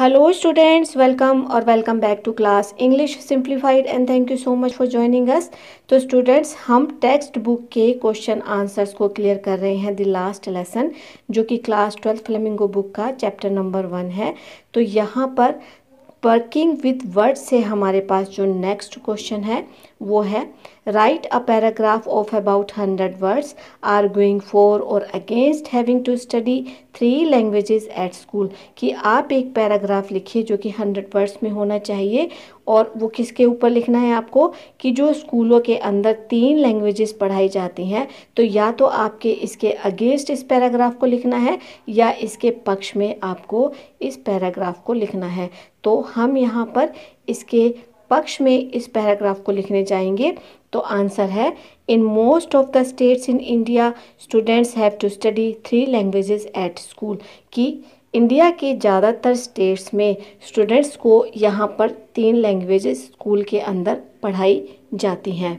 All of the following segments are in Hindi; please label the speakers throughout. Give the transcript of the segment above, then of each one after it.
Speaker 1: हेलो स्टूडेंट्स वेलकम और welcome back to class English simplified and thank you so much for joining us तो स्टूडेंट्स हम टेक्स्ट बुक के क्वेश्चन आंसर्स को क्लियर कर रहे हैं द लास्ट लेसन जो कि क्लास ट्वेल्थ फ्लेमिंगो बुक का चैप्टर नंबर वन है तो यहाँ पर वर्किंग विथ वर्ड से हमारे पास जो नेक्स्ट क्वेश्चन है वो है write a paragraph of about hundred words are going for और against having to study three languages at school कि आप एक पैराग्राफ लिखिए जो कि हंड्रेड वर्ड्स में होना चाहिए और वो किसके ऊपर लिखना है आपको कि जो स्कूलों के अंदर तीन लैंग्वेजेस पढ़ाई जाती हैं तो या तो आपके इसके अगेंस्ट इस पैराग्राफ को लिखना है या इसके पक्ष में आपको इस पैराग्राफ को लिखना है तो हम यहाँ पर इसके पक्ष में इस पैराग्राफ को लिखने जाएंगे तो आंसर है in most of the states in India students have to study three languages at school कि इंडिया के ज़्यादातर स्टेट्स में स्टूडेंट्स को यहाँ पर तीन लैंग्वेजेस स्कूल के अंदर पढ़ाई जाती हैं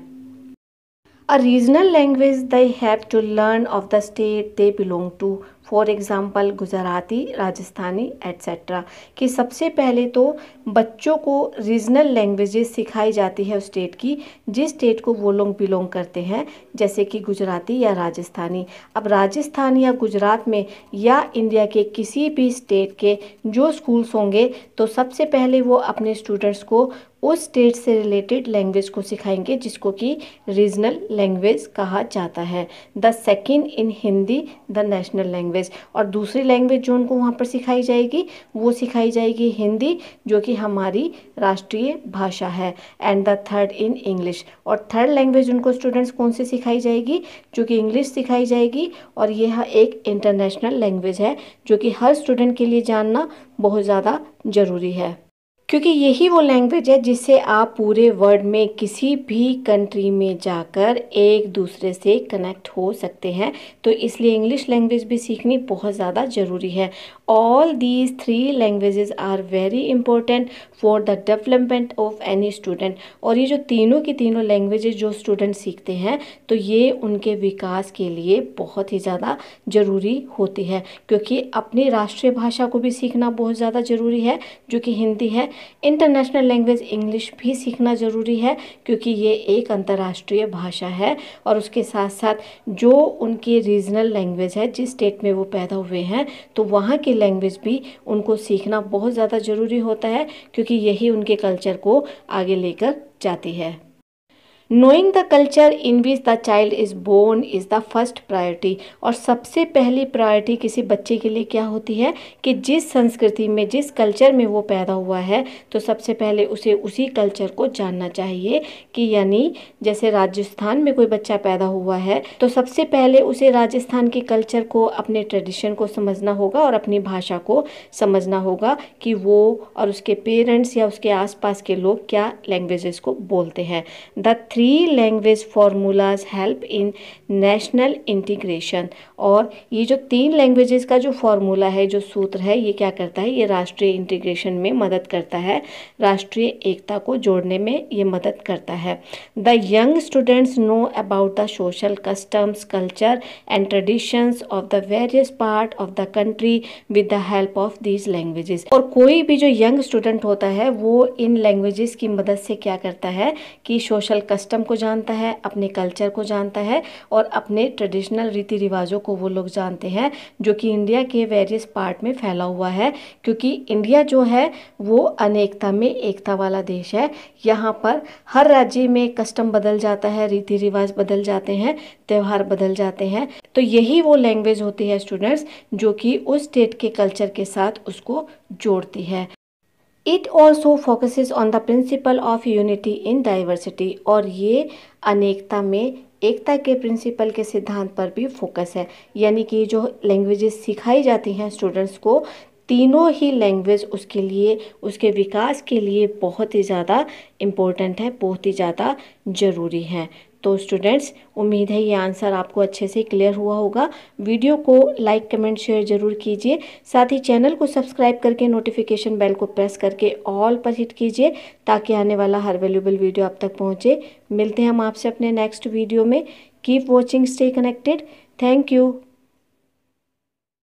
Speaker 1: a regional language they have to learn of the state they belong to for example Gujarati Rajasthani etcetera कि सबसे पहले तो बच्चों को रीजनल लैंग्वेजेस सिखाई जाती है उस स्टेट की जिस स्टेट को वो लोग बिलोंग करते हैं जैसे कि गुजराती या राजस्थानी अब राजस्थान या गुजरात में या इंडिया के किसी भी स्टेट के जो स्कूल्स होंगे तो सबसे पहले वो अपने स्टूडेंट्स को उस स्टेट से रिलेटेड लैंग्वेज को सिखाएंगे जिसको कि रीजनल लैंग्वेज कहा जाता है the second in Hindi the national language language और दूसरी लैंग्वेज जो उनको वहाँ पर सिखाई जाएगी वो सिखाई जाएगी हिंदी जो कि हमारी राष्ट्रीय भाषा है and the third in English और थर्ड लैंग्वेज उनको स्टूडेंट्स कौन सी सिखाई जाएगी जो कि इंग्लिश सिखाई जाएगी और यह एक इंटरनेशनल लैंग्वेज है जो कि हर स्टूडेंट के लिए जानना बहुत ज़्यादा ज़रूरी है क्योंकि यही वो लैंग्वेज है जिससे आप पूरे वर्ल्ड में किसी भी कंट्री में जाकर एक दूसरे से कनेक्ट हो सकते हैं तो इसलिए इंग्लिश लैंग्वेज भी सीखनी बहुत ज़्यादा ज़रूरी है all these three languages are very important for the development of any student और ये जो तीनों की तीनों लैंग्वेजेस जो स्टूडेंट सीखते हैं तो ये उनके विकास के लिए बहुत ही ज़्यादा ज़रूरी होती है क्योंकि अपनी राष्ट्रीय भाषा को भी सीखना बहुत ज़्यादा ज़रूरी है जो कि हिंदी है इंटरनेशनल लैंग्वेज इंग्लिश भी सीखना ज़रूरी है क्योंकि ये एक अंतर्राष्ट्रीय भाषा है और उसके साथ साथ जो उनकी रीजनल लैंग्वेज है जिस स्टेट में वो पैदा हुए हैं तो वहाँ की लैंग्वेज भी उनको सीखना बहुत ज़्यादा ज़रूरी होता है क्योंकि यही उनके कल्चर को आगे लेकर जाती है knowing the culture in which the child is born is the first priority और सबसे पहली प्रायोरिटी किसी बच्चे के लिए क्या होती है कि जिस संस्कृति में जिस कल्चर में वो पैदा हुआ है तो सबसे पहले उसे उसी कल्चर को जानना चाहिए कि यानी जैसे राजस्थान में कोई बच्चा पैदा हुआ है तो सबसे पहले उसे राजस्थान के कल्चर को अपने ट्रेडिशन को समझना होगा और अपनी भाषा को समझना होगा कि वो और उसके पेरेंट्स या उसके आसपास के लोग क्या लैंग्वेजेस को बोलते हैं the three three language formulas help in national integration और ये जो तीन लैंग्वेजेस का जो फार्मूला है जो सूत्र है ये क्या करता है ये राष्ट्रीय इंटीग्रेशन में मदद करता है राष्ट्रीय एकता को जोड़ने में ये मदद करता है the young students know about the social customs culture and traditions of the various part of the country with the help of these languages और कोई भी जो यंग स्टूडेंट होता है वो इन लैंग्वेजेस की मदद से क्या करता है कि सोशल कस्टम कस्टम को जानता है अपने कल्चर को जानता है और अपने ट्रेडिशनल रीति रिवाजों को वो लोग जानते हैं जो कि इंडिया के वेरियस पार्ट में फैला हुआ है क्योंकि इंडिया जो है वो अनेकता में एकता वाला देश है यहाँ पर हर राज्य में कस्टम बदल जाता है रीति रिवाज बदल जाते हैं त्यौहार बदल जाते हैं तो यही वो लैंग्वेज होती है स्टूडेंट्स जो कि उस स्टेट के कल्चर के साथ उसको जोड़ती है it also focuses on the principle of unity in diversity और ये अनेकता में एकता के प्रिंसिपल के सिद्धांत पर भी फोकस है यानी कि जो लैंग्वेजेस सिखाई जाती हैं स्टूडेंट्स को तीनों ही लैंग्वेज उसके लिए उसके विकास के लिए बहुत ही ज़्यादा इम्पोर्टेंट है बहुत ही ज़्यादा ज़रूरी है तो स्टूडेंट्स उम्मीद है ये आंसर आपको अच्छे से क्लियर हुआ होगा वीडियो को लाइक कमेंट शेयर जरूर कीजिए साथ ही चैनल को सब्सक्राइब करके नोटिफिकेशन बेल को प्रेस करके ऑल पर हिट कीजिए ताकि आने वाला हर वैल्यूबल वीडियो आप तक पहुँचे मिलते हैं हम आपसे अपने नेक्स्ट वीडियो में keep watching stay connected thank you